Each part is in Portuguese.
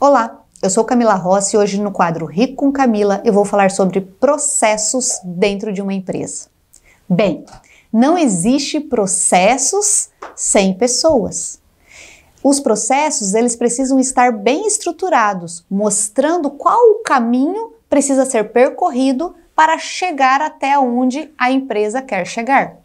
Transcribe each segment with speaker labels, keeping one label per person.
Speaker 1: Olá, eu sou Camila Rossi e hoje no quadro Rico com Camila eu vou falar sobre processos dentro de uma empresa. Bem, não existe processos sem pessoas. Os processos, eles precisam estar bem estruturados, mostrando qual o caminho precisa ser percorrido para chegar até onde a empresa quer chegar.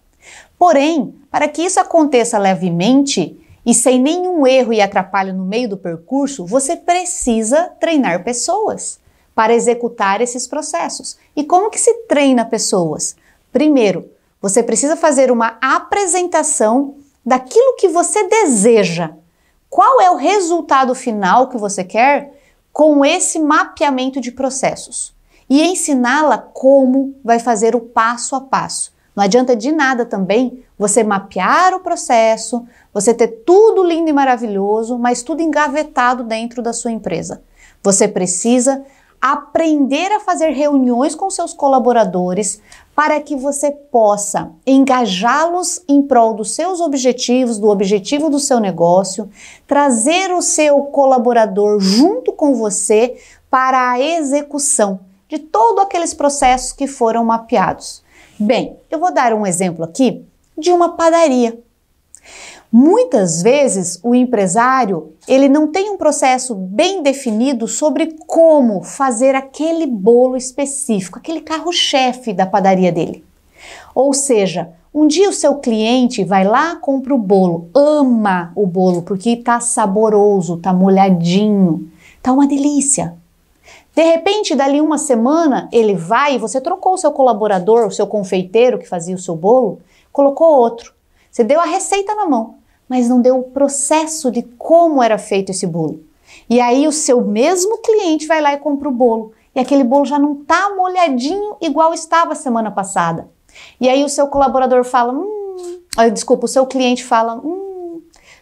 Speaker 1: Porém, para que isso aconteça levemente, e sem nenhum erro e atrapalho no meio do percurso, você precisa treinar pessoas para executar esses processos. E como que se treina pessoas? Primeiro, você precisa fazer uma apresentação daquilo que você deseja. Qual é o resultado final que você quer com esse mapeamento de processos? E ensiná-la como vai fazer o passo a passo não adianta de nada também você mapear o processo, você ter tudo lindo e maravilhoso, mas tudo engavetado dentro da sua empresa. Você precisa aprender a fazer reuniões com seus colaboradores para que você possa engajá-los em prol dos seus objetivos, do objetivo do seu negócio, trazer o seu colaborador junto com você para a execução de todos aqueles processos que foram mapeados. Bem, eu vou dar um exemplo aqui de uma padaria. Muitas vezes o empresário ele não tem um processo bem definido sobre como fazer aquele bolo específico, aquele carro-chefe da padaria dele. Ou seja, um dia o seu cliente vai lá, compra o bolo, ama o bolo porque está saboroso, está molhadinho, está uma delícia. De repente, dali uma semana, ele vai e você trocou o seu colaborador, o seu confeiteiro que fazia o seu bolo, colocou outro. Você deu a receita na mão, mas não deu o processo de como era feito esse bolo. E aí o seu mesmo cliente vai lá e compra o bolo. E aquele bolo já não tá molhadinho igual estava semana passada. E aí o seu colaborador fala, hum, ah, desculpa, o seu cliente fala, hum,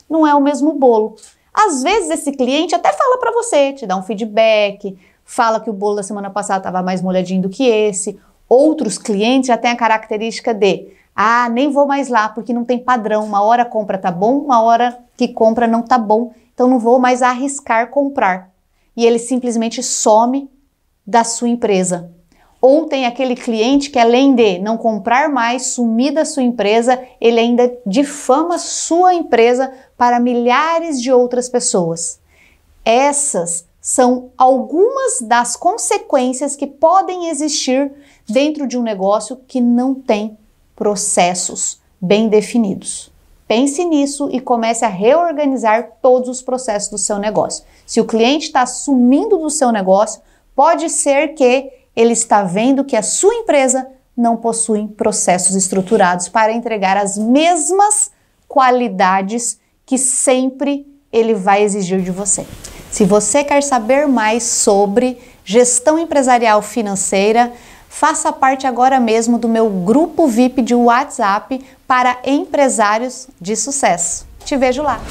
Speaker 1: não é o mesmo bolo. Às vezes esse cliente até fala para você, te dá um feedback, fala que o bolo da semana passada estava mais molhadinho do que esse. Outros clientes já têm a característica de ah, nem vou mais lá porque não tem padrão. Uma hora compra tá bom, uma hora que compra não tá bom. Então não vou mais arriscar comprar. E ele simplesmente some da sua empresa. Ou tem aquele cliente que além de não comprar mais, sumir da sua empresa, ele ainda difama sua empresa para milhares de outras pessoas. Essas são algumas das consequências que podem existir dentro de um negócio que não tem processos bem definidos. Pense nisso e comece a reorganizar todos os processos do seu negócio. Se o cliente está sumindo do seu negócio, pode ser que ele está vendo que a sua empresa não possui processos estruturados para entregar as mesmas qualidades que sempre ele vai exigir de você. Se você quer saber mais sobre gestão empresarial financeira, faça parte agora mesmo do meu grupo VIP de WhatsApp para empresários de sucesso. Te vejo lá!